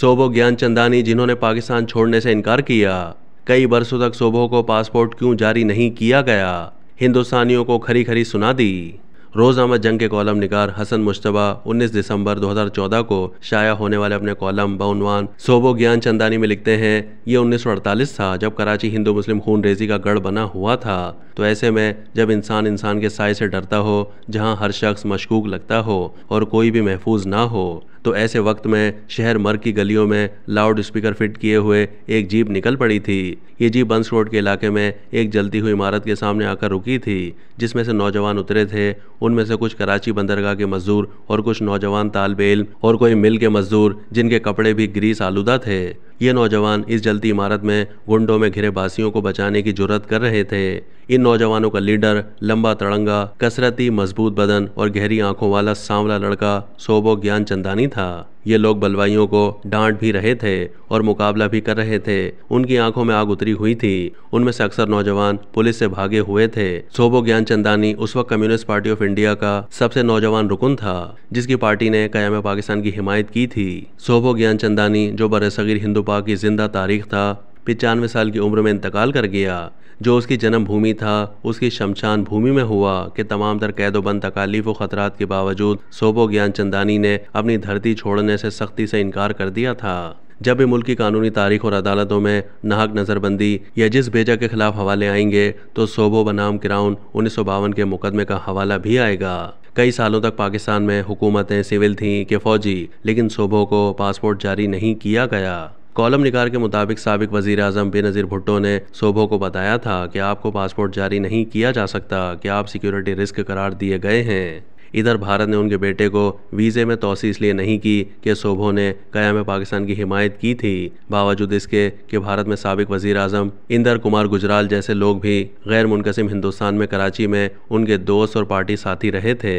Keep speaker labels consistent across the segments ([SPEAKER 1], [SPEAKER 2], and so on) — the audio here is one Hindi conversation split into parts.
[SPEAKER 1] सोबो ज्ञान चंदानी जिन्होंने पाकिस्तान छोड़ने से इनकार किया कई वर्षों तक सोबो को पासपोर्ट क्यों जारी नहीं किया गया हिंदुस्तानियों को खरी खरी सुना दी रोजनामा जंग के कॉलम निकार हसन मुश्तबा 19 दिसंबर 2014 को शाया होने वाले अपने कॉलम बउनवान सोबो ज्ञान चंदानी में लिखते हैं ये 1948 था जब कराची हिंदू मुस्लिम खून रेजी का गढ़ बना हुआ था तो ऐसे में जब इंसान इंसान के साय से डरता हो जहां हर शख्स मशकूक लगता हो और कोई भी महफूज ना हो तो ऐसे वक्त में शहर मर की गलियों में लाउड स्पीकर फिट किए हुए एक जीप निकल पड़ी थी ये जीप बंस रोड के इलाके में एक जलती हुई इमारत के सामने आकर रुकी थी जिसमें से नौजवान उतरे थे उनमें से कुछ कराची बंदरगाह के मजदूर और कुछ नौजवान तालबेल और कोई मिल के मजदूर जिनके कपड़े भी ग्रीस आलूदा थे ये नौजवान इस जलती इमारत में गुंडों में घिरे बासियों को बचाने की जरूरत कर रहे थे इन नौजवानों का लीडर लंबा तड़ंगा कसरती मजबूत बदन और गहरी आंखों वाला सांवला लड़का सोबो ज्ञान चंदानी था ये लोग बलवाइयों को डांट भी रहे थे और मुकाबला भी कर रहे थे उनकी आंखों में आग उतरी हुई थी उनमें से अक्सर नौजवान पुलिस से भागे हुए थे सोबो ज्ञान चंदानी उस वक्त कम्युनिस्ट पार्टी ऑफ इंडिया का सबसे नौजवान रुकन था जिसकी पार्टी ने कयाम पाकिस्तान की हिमायत की थी सोबो ज्ञान चंदानी जो बरसगीर हिंदू पाक की जिंदा तारीख था पिचानवे साल की उम्र में इंतकाल कर गया जो उसकी जन्मभूमि था उसकी शमशान भूमि में हुआ कि तमाम तर कैदोबंद तकालीफ व खतरात के बावजूद सोबो ज्ञान चंदानी ने अपनी धरती छोड़ने से सख्ती से इनकार कर दिया था जब भी मुल्क की कानूनी तारीख और अदालतों में नाहक नज़रबंदी या जिस बेजा के खिलाफ हवाले आएंगे तो सोबो बनाम क्राउन उन्नीस सौ बावन के मुकदमे का हवाला भी आएगा कई सालों तक पाकिस्तान में हुकूमतें सिविल थीं कि फ़ौजी लेकिन सोबो को पासपोर्ट जारी नहीं किया गया कॉलम निकार के मुताबिक सबक वजीर अजम बेनज़ीर भुट्टो ने सोबो को बताया था कि आपको पासपोर्ट जारी नहीं किया जा सकता कि आप सिक्योरिटी रिस्क करार दिए गए हैं इधर भारत ने उनके बेटे को वीज़े में तोसी इसलिए नहीं की कि सोभो ने कयाम पाकिस्तान की हिमायत की थी बावजूद इसके कि भारत में सबक वजी अजम इंदर कुमार गुजराल जैसे लोग भी गैर मुनकसम हिंदुस्तान में कराची में उनके दोस्त और पार्टी साथी रहे थे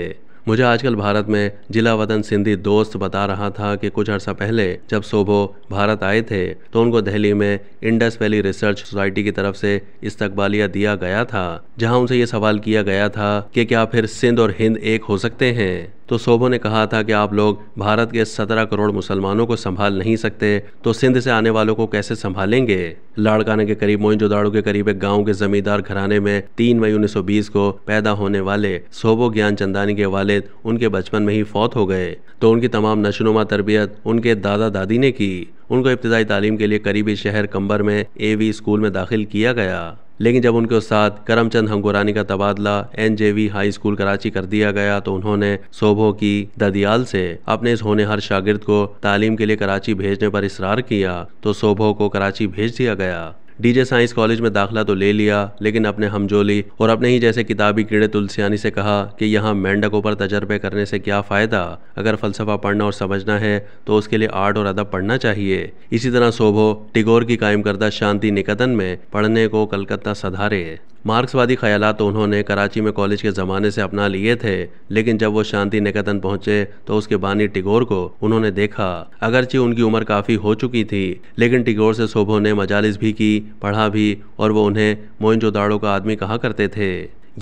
[SPEAKER 1] मुझे आजकल भारत में जिला वतन सिंधी दोस्त बता रहा था कि कुछ अर्सा पहले जब सोबो भारत आए थे तो उनको दिल्ली में इंडस वैली रिसर्च सोसाइटी की तरफ से इस्तकबालिया दिया गया था जहां उनसे ये सवाल किया गया था कि क्या फिर सिंध और हिंद एक हो सकते हैं तो सोबो ने कहा था कि आप लोग भारत के सत्रह करोड़ मुसलमानों को संभाल नहीं सकते तो सिंध से आने वालों को कैसे संभालेंगे लाड़काना के करीब मोइनजोदाड़ो के करीब एक गाँव के जमींदार घराने में तीन मई 1920 को पैदा होने वाले सोबो ज्ञान चंदानी के वाले उनके बचपन में ही फौत हो गए तो उनकी तमाम नशोनुमा तरबियत उनके दादा दादी ने की उनको इब्तदाई तालीम के लिए करीबी शहर कंबर में एवी स्कूल में दाखिल किया गया लेकिन जब उनके साथ करमचंद हंगोरानी का तबादला एनजेवी हाई स्कूल कराची कर दिया गया तो उन्होंने सोभो की ददियाल से अपने इस हर शागिर्द को तालीम के लिए कराची भेजने पर इसरार किया तो सोभो को कराची भेज दिया गया डीजे साइंस कॉलेज में दाखिला तो ले लिया लेकिन अपने हमजोली और अपने ही जैसे किताबी कीड़े तुलसियानी से कहा कि यहाँ मेंढकों पर तजर्बे करने से क्या फ़ायदा अगर फ़लसफ़ा पढ़ना और समझना है तो उसके लिए आर्ट और अदब पढ़ना चाहिए इसी तरह शोभो टिगोर की कायम करदा शांति निकेतन में पढ़ने को कलकत्ता सधारे मार्क्सवादी ख्याल तो उन्होंने कराची में कॉलेज के ज़माने से अपना लिए थे लेकिन जब वो शांति निकेतन पहुंचे तो उसके बानी टिगोर को उन्होंने देखा अगरचे उनकी उम्र काफ़ी हो चुकी थी लेकिन टिगोर से सोभो ने मजालिस भी की पढ़ा भी और वो उन्हें मोइनजोदाड़ो का आदमी कहा करते थे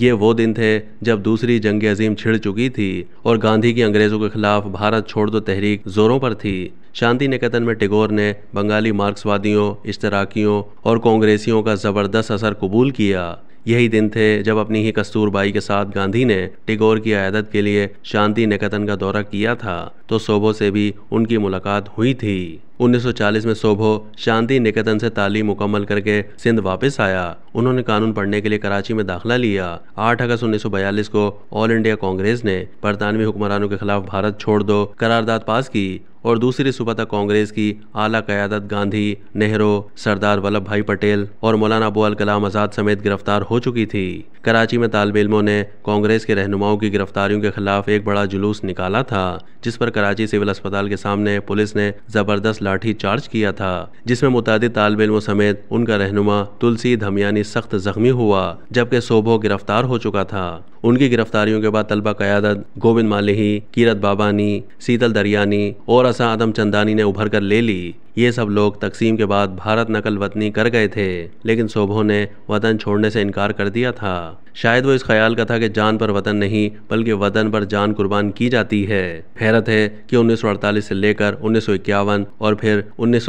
[SPEAKER 1] ये वो दिन थे जब दूसरी जंग अजीम छिड़ चुकी थी और गांधी की अंग्रेज़ों के खिलाफ भारत छोड़ दो तहरीक जोरों पर थी शांति निकेतन में टिगोर ने बंगाली मार्क्सवादियों इश्तराकियों और कांग्रेसियों का ज़बरदस्त असर कबूल किया यही दिन थे जब अपनी ही कस्तूरबाई के साथ गांधी ने टिगोर की आयादत के लिए शांति निकेतन का दौरा किया था तो शोभो से भी उनकी मुलाकात हुई थी 1940 में शोभो शांति निकेतन से तालीम मुकम्मल करके सिंध वापस आया उन्होंने कानून पढ़ने के लिए कराची में दाखला लिया 8 अगस्त 1942 को ऑल इंडिया कांग्रेस ने बरतानवी हुक्मरानों के खिलाफ भारत छोड़ दो करारदाद पास की और दूसरी सुबह तक कांग्रेस की आला कयादत गांधी नेहरू सरदार वल्लभ भाई पटेल और मौलाना अबू अल कलाम आजाद समेत गिरफ्तार हो चुकी थी कराची में तालब इलमों ने कांग्रेस के रहनुमाओं की गिरफ्तारियों के खिलाफ एक बड़ा जुलूस निकाला था जिस पर कराची सिविल अस्पताल के सामने पुलिस ने जबरदस्त लाठी चार्ज किया था जिसमें मुताद तालब इलमों समेत उनका रहनुमा तुलसी धमियानी सख्त जख्मी हुआ जबकि सोबो गिरफ्तार हो चुका था उनकी गिरफ्तारियों के बाद तलबा कयादत गोविंद मालिही कीरत बाबानी सीतल दरियानी और असा आदम चंदानी ने उभर कर ले ली ये सब लोग तकसीम के बाद भारत नकल वतनी कर गए थे लेकिन शोभों ने वतन छोड़ने से इनकार कर दिया था शायद वो इस ख्याल का था कि जान पर वतन नहीं बल्कि वतन पर जान कुर्बान की जाती है हैरत है कि 1948 से लेकर उन्नीस और फिर उन्नीस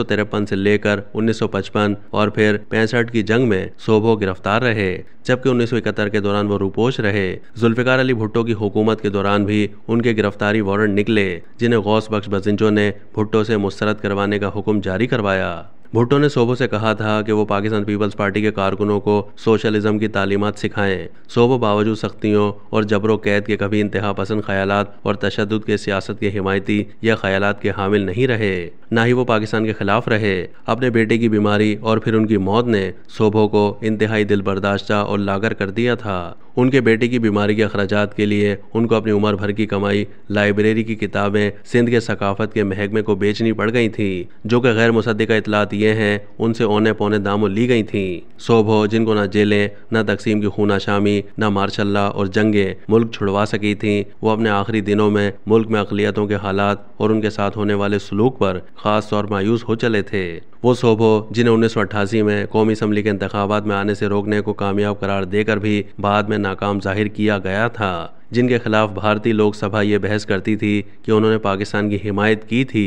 [SPEAKER 1] से लेकर 1955 और फिर पैंसठ की जंग में शोभो गिरफ्तार रहे जबकि उन्नीस के दौरान वो रूपोश रहे जुल्फ़िकार अली भुट्टो की हुकूमत के दौरान भी उनके गिरफ्तारी वारंट निकले जिन्हें गौस बख्श बजिंजो ने भुट्टो से मुस्तरद करवाने का हुक्म जारी करवाया भुट्टो ने सोबो से कहा था कि वो पाकिस्तान पीपल्स पार्टी के कारकुनों को सोशलिज्म की तालीमत सिखाएं सोबो बावजूद सख्तियों और जबरो कैद के कभी इंतहा पसंद ख्याल और तशद के सियासत के हिमायती या ख्याल के हामिल नहीं रहे ना ही वो पाकिस्तान के खिलाफ रहे अपने बेटे की बीमारी और फिर उनकी मौत ने सोबो को इंतहाई दिल बर्दाश्ता और लागर कर दिया था उनके बेटे की बीमारी के अखराज के लिए उनको अपनी उम्र भर की कमाई लाइब्रेरी की किताबें सिंध के सकाफत के महकमे को बेचनी पड़ गई थी जो कि गैर मुसदा इतलाती दिए हैं उनसे औने पौने दामों ली गई थी सोभो जिनको न जेलें न तकसीम की खून शामी न मार्शल्ला और जंगे मुल्क छुड़वा सकी थी वो अपने आखिरी दिनों में मुल्क में अकलीतों के हालात और उनके साथ होने वाले सलूक पर खास तौर मायूस हो चले थे वो सोभो जिन्हें उन्नीस सौ अट्ठासी में कौमी असम्बली के इंतबात में आने से रोकने को कामयाब करार देकर भी बाद में नाकाम जाहिर किया गया था जिनके खिलाफ भारतीय लोकसभा ये बहस करती थी कि उन्होंने पाकिस्तान की हिमायत की थी